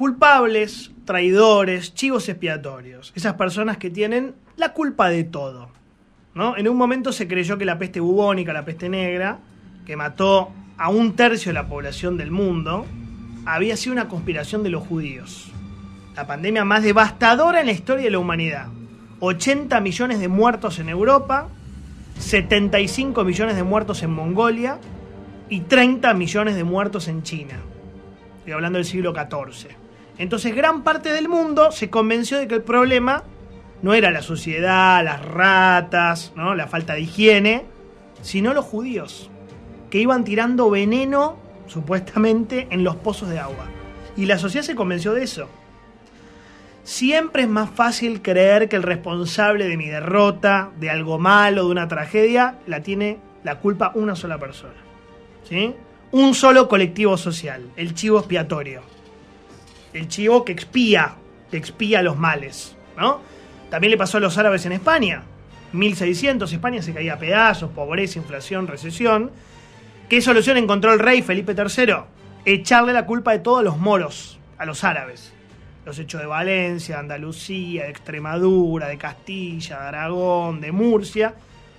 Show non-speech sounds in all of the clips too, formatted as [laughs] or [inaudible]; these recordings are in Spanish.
culpables, traidores, chivos expiatorios, esas personas que tienen la culpa de todo. ¿no? En un momento se creyó que la peste bubónica, la peste negra, que mató a un tercio de la población del mundo, había sido una conspiración de los judíos. La pandemia más devastadora en la historia de la humanidad. 80 millones de muertos en Europa, 75 millones de muertos en Mongolia y 30 millones de muertos en China. Estoy hablando del siglo XIV. Entonces gran parte del mundo se convenció de que el problema no era la sociedad, las ratas, ¿no? la falta de higiene, sino los judíos, que iban tirando veneno supuestamente en los pozos de agua. Y la sociedad se convenció de eso. Siempre es más fácil creer que el responsable de mi derrota, de algo malo, de una tragedia, la tiene la culpa una sola persona. ¿Sí? Un solo colectivo social, el chivo expiatorio el chivo que expía, que expía los males, ¿no? También le pasó a los árabes en España. 1600, España se caía a pedazos, pobreza, inflación, recesión. ¿Qué solución encontró el rey Felipe III? Echarle la culpa de todos los moros, a los árabes. Los hechos de Valencia, de Andalucía, de Extremadura, de Castilla, de Aragón, de Murcia.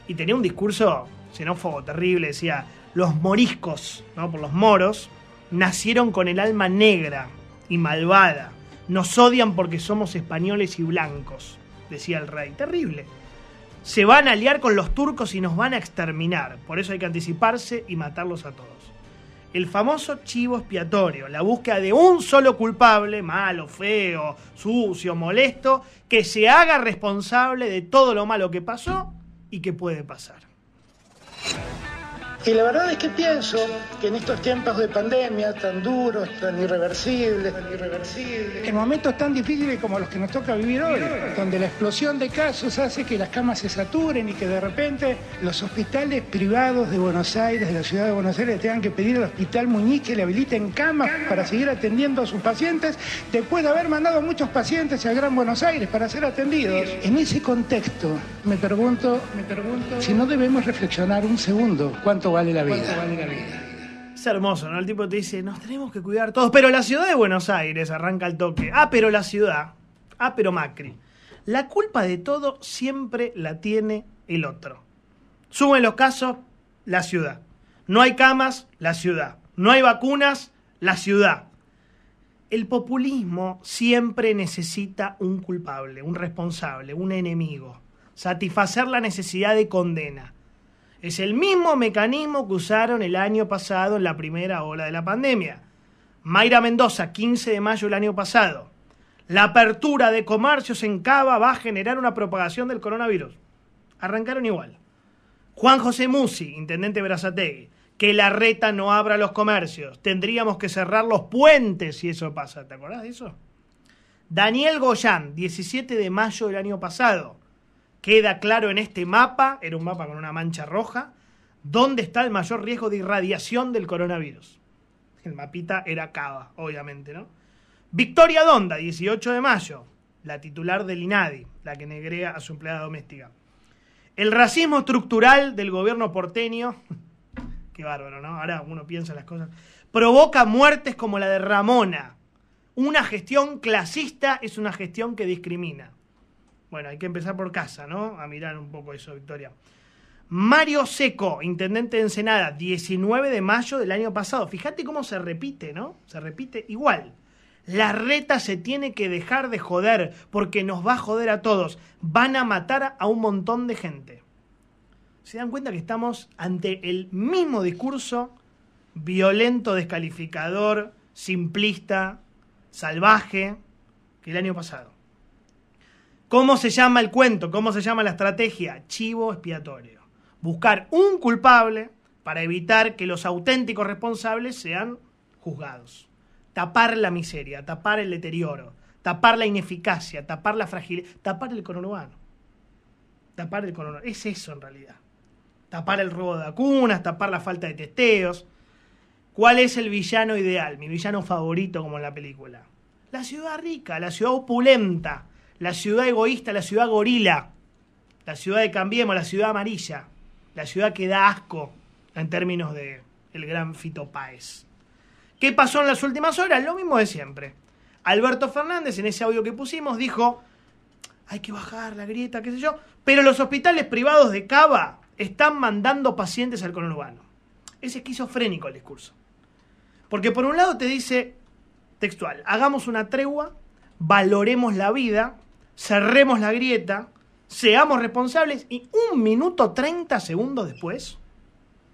Y tenía un discurso xenófobo terrible, decía, los moriscos, ¿no? por los moros, nacieron con el alma negra, y malvada. Nos odian porque somos españoles y blancos, decía el rey. Terrible. Se van a aliar con los turcos y nos van a exterminar. Por eso hay que anticiparse y matarlos a todos. El famoso chivo expiatorio, la búsqueda de un solo culpable, malo, feo, sucio, molesto, que se haga responsable de todo lo malo que pasó y que puede pasar. Y la verdad es que pienso que en estos tiempos de pandemia tan duros, tan irreversibles, tan irreversibles, en momentos tan difíciles como los que nos toca vivir hoy, donde la explosión de casos hace que las camas se saturen y que de repente los hospitales privados de Buenos Aires, de la ciudad de Buenos Aires, tengan que pedir al hospital Muñiz que le habiliten camas para seguir atendiendo a sus pacientes, después de haber mandado muchos pacientes al Gran Buenos Aires para ser atendidos. En ese contexto, me pregunto, me pregunto si no debemos reflexionar un segundo cuánto la vida? Es hermoso, ¿no? El tipo te dice, nos tenemos que cuidar todos. Pero la ciudad de Buenos Aires arranca el toque. Ah, pero la ciudad. Ah, pero Macri. La culpa de todo siempre la tiene el otro. Suben los casos, la ciudad. No hay camas, la ciudad. No hay vacunas, la ciudad. El populismo siempre necesita un culpable, un responsable, un enemigo. Satisfacer la necesidad de condena. Es el mismo mecanismo que usaron el año pasado en la primera ola de la pandemia. Mayra Mendoza, 15 de mayo del año pasado. La apertura de comercios en Cava va a generar una propagación del coronavirus. Arrancaron igual. Juan José Musi, intendente de Berazategui. Que la reta no abra los comercios. Tendríamos que cerrar los puentes si eso pasa. ¿Te acordás de eso? Daniel Goyán, 17 de mayo del año pasado. Queda claro en este mapa, era un mapa con una mancha roja, dónde está el mayor riesgo de irradiación del coronavirus. El mapita era Cava, obviamente, ¿no? Victoria Donda, 18 de mayo, la titular del INADI, la que negrea a su empleada doméstica. El racismo estructural del gobierno porteño, [laughs] qué bárbaro, ¿no? Ahora uno piensa las cosas, provoca muertes como la de Ramona. Una gestión clasista es una gestión que discrimina. Bueno, hay que empezar por casa, ¿no? A mirar un poco eso, Victoria. Mario Seco, intendente de Ensenada, 19 de mayo del año pasado. Fíjate cómo se repite, ¿no? Se repite igual. La reta se tiene que dejar de joder, porque nos va a joder a todos. Van a matar a un montón de gente. Se dan cuenta que estamos ante el mismo discurso violento, descalificador, simplista, salvaje que el año pasado. ¿Cómo se llama el cuento? ¿Cómo se llama la estrategia? Chivo expiatorio. Buscar un culpable para evitar que los auténticos responsables sean juzgados. Tapar la miseria, tapar el deterioro, tapar la ineficacia, tapar la fragilidad, tapar el conurbano. Tapar el conurbano. Es eso en realidad. Tapar el robo de vacunas, tapar la falta de testeos. ¿Cuál es el villano ideal? Mi villano favorito como en la película. La ciudad rica, la ciudad opulenta, la ciudad egoísta, la ciudad gorila, la ciudad de Cambiemos, la ciudad amarilla, la ciudad que da asco en términos de el gran Fito Páez. ¿Qué pasó en las últimas horas? Lo mismo de siempre. Alberto Fernández, en ese audio que pusimos, dijo, hay que bajar la grieta, qué sé yo, pero los hospitales privados de Cava están mandando pacientes al conurbano. Es esquizofrénico el discurso. Porque por un lado te dice, textual, hagamos una tregua, valoremos la vida, cerremos la grieta, seamos responsables y un minuto 30 segundos después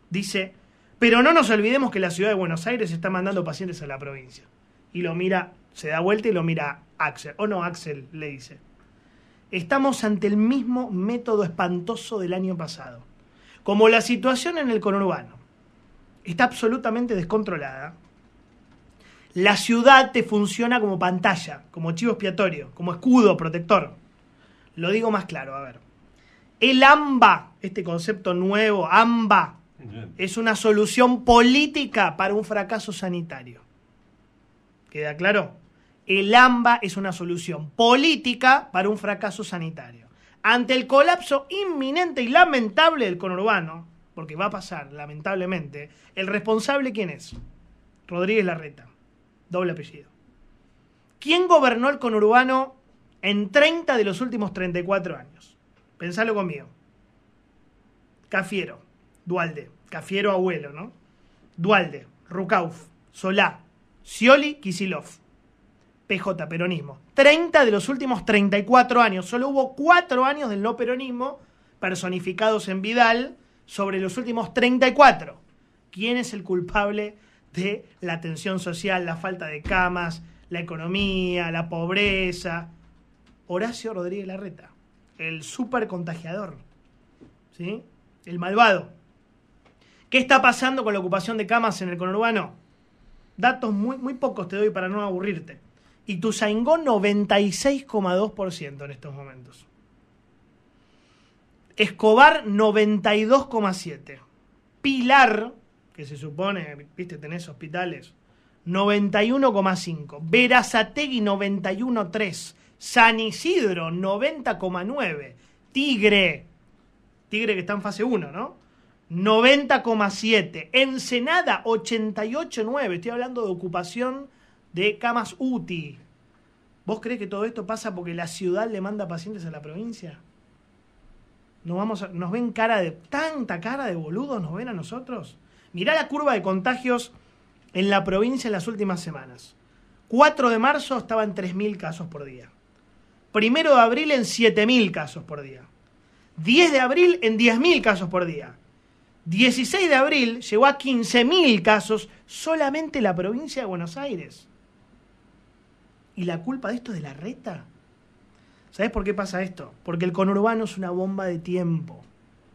dice, pero no nos olvidemos que la ciudad de Buenos Aires está mandando pacientes a la provincia. Y lo mira, se da vuelta y lo mira Axel, o no, Axel le dice, estamos ante el mismo método espantoso del año pasado. Como la situación en el conurbano está absolutamente descontrolada, la ciudad te funciona como pantalla, como chivo expiatorio, como escudo protector. Lo digo más claro, a ver. El AMBA, este concepto nuevo, AMBA, es una solución política para un fracaso sanitario. ¿Queda claro? El AMBA es una solución política para un fracaso sanitario. Ante el colapso inminente y lamentable del conurbano, porque va a pasar, lamentablemente, el responsable quién es? Rodríguez Larreta doble apellido. ¿Quién gobernó el conurbano en 30 de los últimos 34 años? Pensalo conmigo. Cafiero, Dualde, Cafiero abuelo, ¿no? Dualde, Rucauf, Solá, Scioli, Kisilov. PJ, peronismo. 30 de los últimos 34 años. Solo hubo 4 años del no peronismo personificados en Vidal sobre los últimos 34. ¿Quién es el culpable de la tensión social, la falta de camas, la economía, la pobreza. Horacio Rodríguez Larreta, el super contagiador, ¿sí? el malvado. ¿Qué está pasando con la ocupación de camas en el conurbano? Datos muy, muy pocos te doy para no aburrirte. Y por 96,2% en estos momentos. Escobar 92,7%. Pilar que se supone, viste, tenés hospitales, 91,5. Verazategui 91,3. San Isidro 90,9. Tigre, Tigre que está en fase 1, ¿no? 90,7. Ensenada 88,9. Estoy hablando de ocupación de camas UTI. ¿Vos crees que todo esto pasa porque la ciudad le manda pacientes a la provincia? no vamos a, nos ven cara de. tanta cara de boludos nos ven a nosotros. Mirá la curva de contagios en la provincia en las últimas semanas. 4 de marzo estaba en 3.000 casos por día. Primero de abril en 7.000 casos por día. 10 de abril en 10.000 casos por día. 16 de abril llegó a 15.000 casos solamente la provincia de Buenos Aires. ¿Y la culpa de esto es de la reta? ¿Sabes por qué pasa esto? Porque el conurbano es una bomba de tiempo.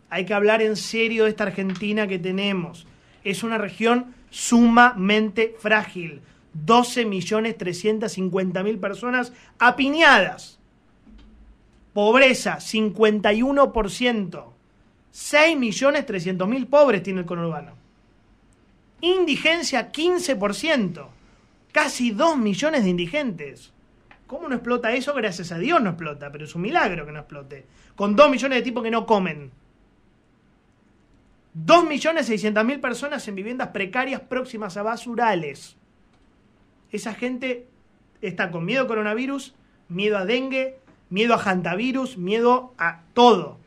Hay que hablar en serio de esta Argentina que tenemos es una región sumamente frágil. 12.350.000 millones personas apiñadas. Pobreza, 51%. 6.300.000 millones pobres tiene el conurbano. Indigencia, 15%. Casi 2 millones de indigentes. ¿Cómo no explota eso? Gracias a Dios no explota, pero es un milagro que no explote. Con 2 millones de tipos que no comen. 2.600.000 personas en viviendas precarias próximas a basurales. Esa gente está con miedo a coronavirus, miedo a dengue, miedo a hantavirus, miedo a todo.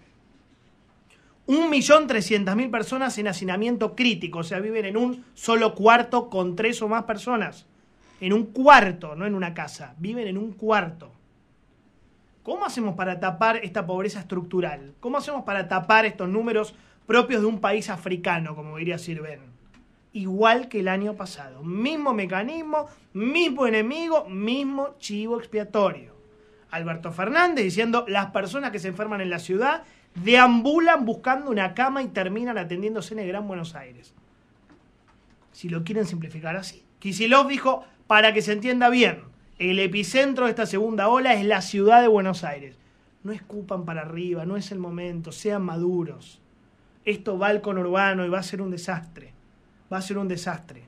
1.300.000 personas en hacinamiento crítico, o sea, viven en un solo cuarto con tres o más personas. En un cuarto, no en una casa, viven en un cuarto. ¿Cómo hacemos para tapar esta pobreza estructural? ¿Cómo hacemos para tapar estos números propios de un país africano, como diría Sirven. Igual que el año pasado. Mismo mecanismo, mismo enemigo, mismo chivo expiatorio. Alberto Fernández diciendo las personas que se enferman en la ciudad deambulan buscando una cama y terminan atendiéndose en el Gran Buenos Aires. Si lo quieren simplificar así. Kisilov dijo, para que se entienda bien, el epicentro de esta segunda ola es la ciudad de Buenos Aires. No escupan para arriba, no es el momento, sean maduros esto va al conurbano y va a ser un desastre. Va a ser un desastre.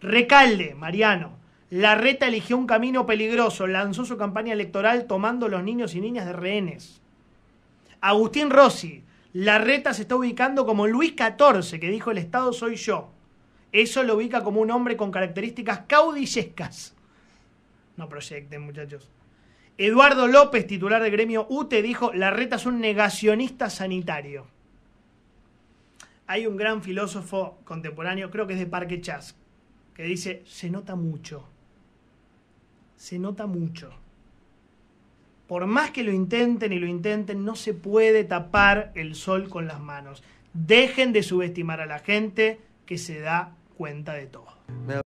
Recalde, Mariano. La reta eligió un camino peligroso, lanzó su campaña electoral tomando los niños y niñas de rehenes. Agustín Rossi, la reta se está ubicando como Luis XIV, que dijo el Estado soy yo. Eso lo ubica como un hombre con características caudillescas. No proyecten, muchachos. Eduardo López, titular de gremio UTE, dijo, la reta es un negacionista sanitario hay un gran filósofo contemporáneo, creo que es de Parque Chas, que dice, se nota mucho. Se nota mucho. Por más que lo intenten y lo intenten, no se puede tapar el sol con las manos. Dejen de subestimar a la gente que se da cuenta de todo.